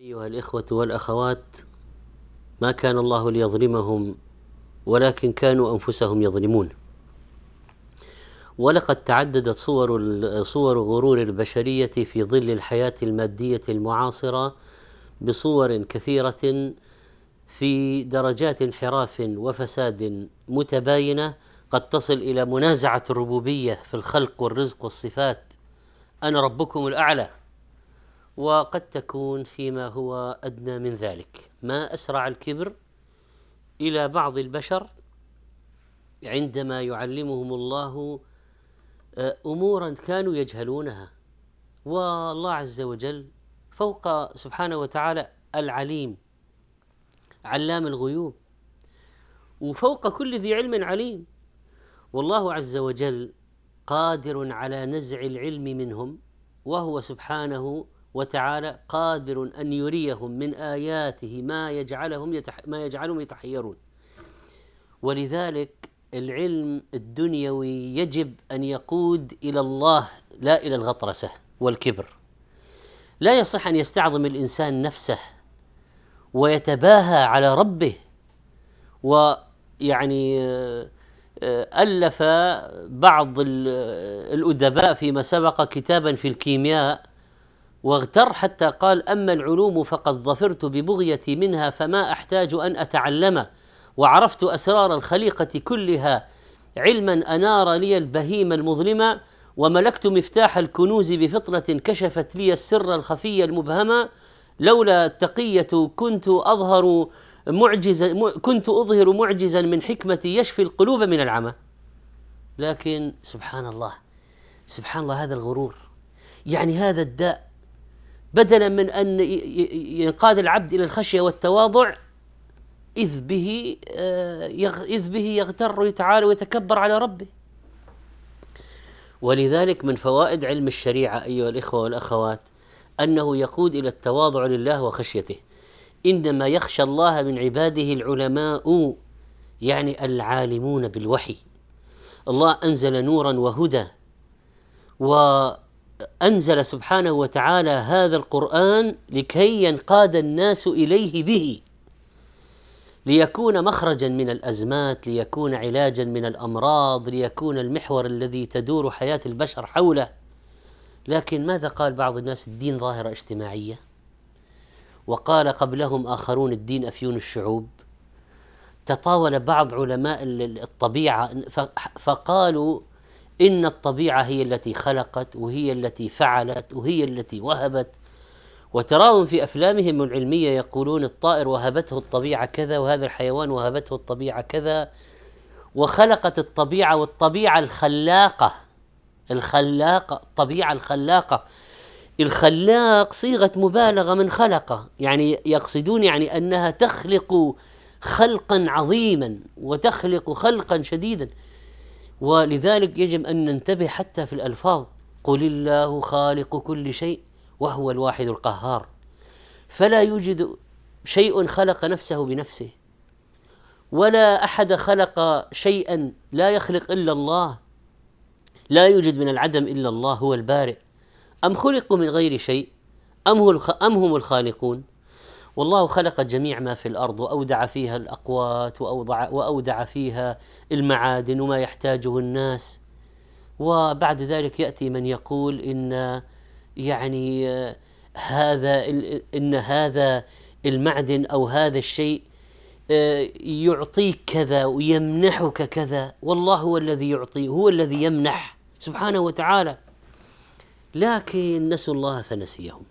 أيها الإخوة والأخوات ما كان الله ليظلمهم ولكن كانوا أنفسهم يظلمون ولقد تعددت صور صور غرور البشرية في ظل الحياة المادية المعاصرة بصور كثيرة في درجات انحراف وفساد متباينة قد تصل إلى منازعة الربوبية في الخلق والرزق والصفات أنا ربكم الأعلى وقد تكون فيما هو أدنى من ذلك ما أسرع الكبر إلى بعض البشر عندما يعلمهم الله آه، أمورا كانوا يجهلونها والله عز وجل فوق سبحانه وتعالى العليم علام الغيوب وفوق كل ذي علم عليم والله عز وجل قادر على نزع العلم منهم وهو سبحانه وتعالى قادر أن يريهم من آياته ما يجعلهم يتح ما يجعلهم يتحيرون ولذلك العلم الدنيوي يجب أن يقود إلى الله لا إلى الغطرسة والكبر لا يصح أن يستعظم الإنسان نفسه ويتباهى على ربه ويعني آه، ألف بعض الأدباء فيما سبق كتابا في الكيمياء واغتر حتى قال اما العلوم فقد ظفرت ببغيتي منها فما احتاج ان اتعلم وعرفت اسرار الخليقه كلها علما انار لي البهيم المظلمه وملكت مفتاح الكنوز بفطنه كشفت لي السر الخفي المبهمه لولا التقيه كنت اظهر معجزا كنت اظهر معجزا من حكمتي يشفي القلوب من العمى لكن سبحان الله سبحان الله هذا الغرور يعني هذا الداء بدلا من أن ينقاد العبد إلى الخشية والتواضع إذ به آه، إذ به يغتر ويتعالى ويتكبر على ربه ولذلك من فوائد علم الشريعة أيها الإخوة والأخوات أنه يقود إلى التواضع لله وخشيته إنما يخشى الله من عباده العلماء يعني العالمون بالوحي الله أنزل نورا وهدى و انزل سبحانه وتعالى هذا القران لكي ينقاد الناس اليه به ليكون مخرجا من الازمات ليكون علاجا من الامراض ليكون المحور الذي تدور حياه البشر حوله لكن ماذا قال بعض الناس الدين ظاهره اجتماعيه وقال قبلهم اخرون الدين افيون الشعوب تطاول بعض علماء الطبيعه فقالوا إن الطبيعة هي التي خلقت وهي التي فعلت وهي التي وهبت وتراهم في أفلامهم العلمية يقولون الطائر وهبته الطبيعة كذا وهذا الحيوان وهبته الطبيعة كذا وخلقت الطبيعة والطبيعة الخلاقة الخلاقة الطبيعة الخلاقة الخلاق صيغة مبالغة من خلقة يعني يقصدون يعني أنها تخلق خلقا عظيما وتخلق خلقا شديدا ولذلك يجب أن ننتبه حتى في الألفاظ قل الله خالق كل شيء وهو الواحد القهار فلا يوجد شيء خلق نفسه بنفسه ولا أحد خلق شيئا لا يخلق إلا الله لا يوجد من العدم إلا الله هو البارئ أم خلقوا من غير شيء أم, هو أم هم الخالقون والله خلق جميع ما في الارض واودع فيها الاقوات واوضع واودع فيها المعادن وما يحتاجه الناس وبعد ذلك ياتي من يقول ان يعني هذا ان هذا المعدن او هذا الشيء آه، يعطيك كذا ويمنحك كذا والله هو الذي يعطي هو الذي يمنح سبحانه وتعالى لكن نسوا الله فنسيهم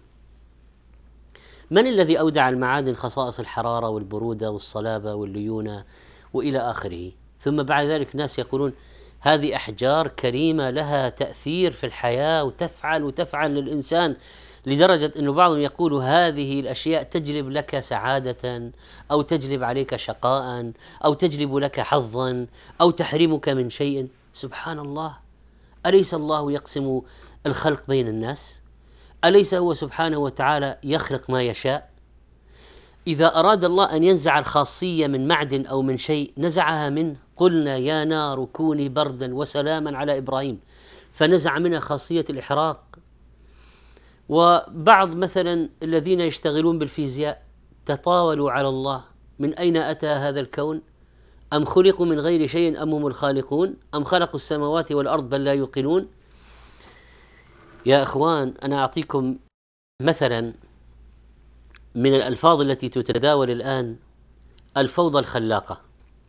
من الذي أودع المعادن خصائص الحرارة والبرودة والصلابة والليونة وإلى آخره ثم بعد ذلك ناس يقولون هذه أحجار كريمة لها تأثير في الحياة وتفعل وتفعل للإنسان لدرجة أنه بعضهم يقول هذه الأشياء تجلب لك سعادة أو تجلب عليك شقاء أو تجلب لك حظا أو تحرمك من شيء سبحان الله أليس الله يقسم الخلق بين الناس؟ أليس هو سبحانه وتعالى يخلق ما يشاء؟ إذا أراد الله أن ينزع الخاصية من معدن أو من شيء نزعها منه قلنا يا نار كوني بردا وسلاما على إبراهيم فنزع منها خاصية الإحراق وبعض مثلا الذين يشتغلون بالفيزياء تطاولوا على الله من أين أتى هذا الكون أم خلقوا من غير شيء أم هم الخالقون أم خلقوا السماوات والأرض بل لا يوقنون يا اخوان انا اعطيكم مثلا من الالفاظ التي تتداول الان الفوضى الخلاقه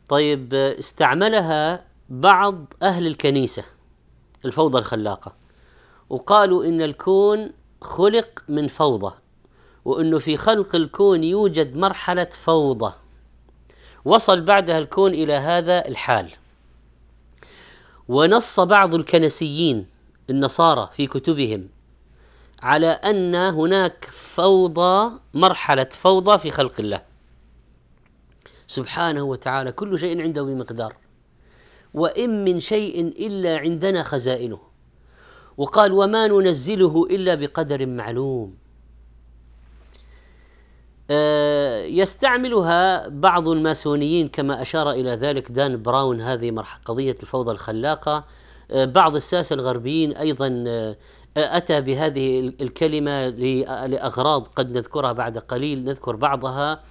طيب استعملها بعض اهل الكنيسه الفوضى الخلاقه وقالوا ان الكون خلق من فوضى وانه في خلق الكون يوجد مرحله فوضى وصل بعدها الكون الى هذا الحال ونص بعض الكنسيين النصارى في كتبهم على ان هناك فوضى مرحله فوضى في خلق الله سبحانه وتعالى كل شيء عنده بمقدار وان من شيء الا عندنا خزائنه وقال وما ننزله الا بقدر معلوم آه، يستعملها بعض الماسونيين كما اشار الى ذلك دان براون هذه قضيه الفوضى الخلاقه آه، بعض الساسة الغربيين أيضا آه، أتى بهذه الكلمة لأغراض قد نذكرها بعد قليل نذكر بعضها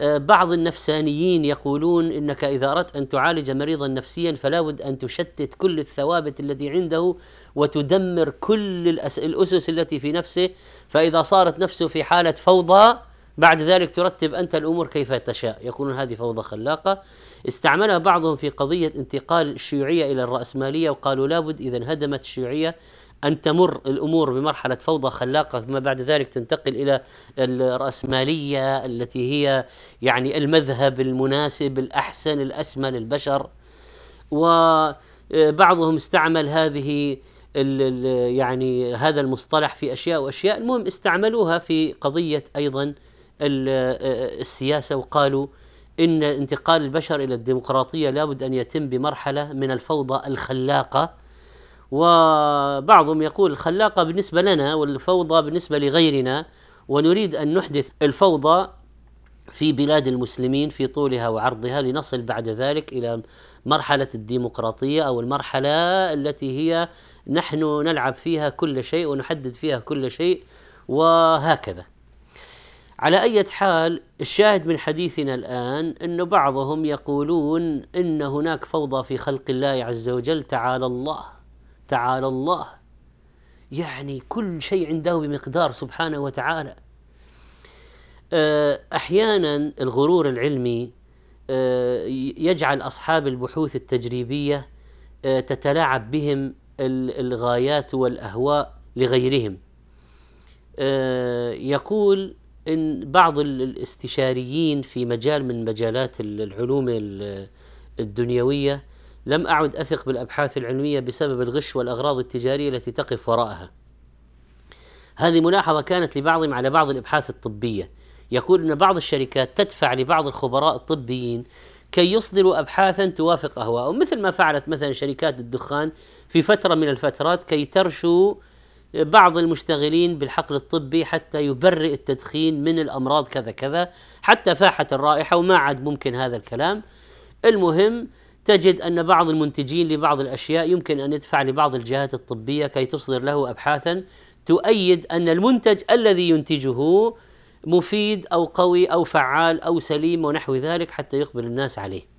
آه، بعض النفسانيين يقولون انك اذا اردت ان تعالج مريضا نفسيا فلا بد ان تشتت كل الثوابت التي عنده وتدمر كل الاسس التي في نفسه فاذا صارت نفسه في حاله فوضى بعد ذلك ترتب أنت الأمور كيف تشاء يكون هذه فوضى خلاقة استعملها بعضهم في قضية انتقال الشيوعية إلى الرأسمالية وقالوا لابد إذا انهدمت الشيوعية أن تمر الأمور بمرحلة فوضى خلاقة ثم بعد ذلك تنتقل إلى الرأسمالية التي هي يعني المذهب المناسب الأحسن الأسمى للبشر وبعضهم استعمل هذه يعني هذا المصطلح في أشياء وأشياء المهم استعملوها في قضية أيضا آه، آه، السياسه وقالوا ان انتقال البشر الى الديمقراطيه لابد ان يتم بمرحله من الفوضى الخلاقه وبعضهم يقول الخلاقه بالنسبه لنا والفوضى بالنسبه لغيرنا ونريد ان نحدث الفوضى في بلاد المسلمين في طولها وعرضها لنصل بعد ذلك الى مرحله الديمقراطيه او المرحله التي هي نحن نلعب فيها كل شيء ونحدد فيها كل شيء وهكذا على أي حال الشاهد من حديثنا الآن أن بعضهم يقولون أن هناك فوضى في خلق الله عز وجل تعالى الله تعالى الله يعني كل شيء عنده بمقدار سبحانه وتعالى آه، أحيانا الغرور العلمي آه، يجعل أصحاب البحوث التجريبية آه، تتلاعب بهم الغايات والأهواء لغيرهم يقول ان بعض الاستشاريين في مجال من مجالات العلوم الدنيويه لم اعد اثق بالابحاث العلميه بسبب الغش والاغراض التجاريه التي تقف وراءها. هذه ملاحظه كانت لبعضهم على بعض الابحاث الطبيه، يقول ان بعض الشركات تدفع لبعض الخبراء الطبيين كي يصدروا ابحاثا توافق اهواءهم، مثل ما فعلت مثلا شركات الدخان في فتره من الفترات كي ترشو بعض المشتغلين بالحقل الطبي حتى يبرئ التدخين من الامراض كذا كذا حتى فاحت الرائحه وما عاد ممكن هذا الكلام المهم تجد ان بعض المنتجين لبعض الاشياء يمكن ان يدفع لبعض الجهات الطبيه كي تصدر له ابحاثا تؤيد ان المنتج الذي ينتجه مفيد او قوي او فعال او سليم ونحو ذلك حتى يقبل الناس عليه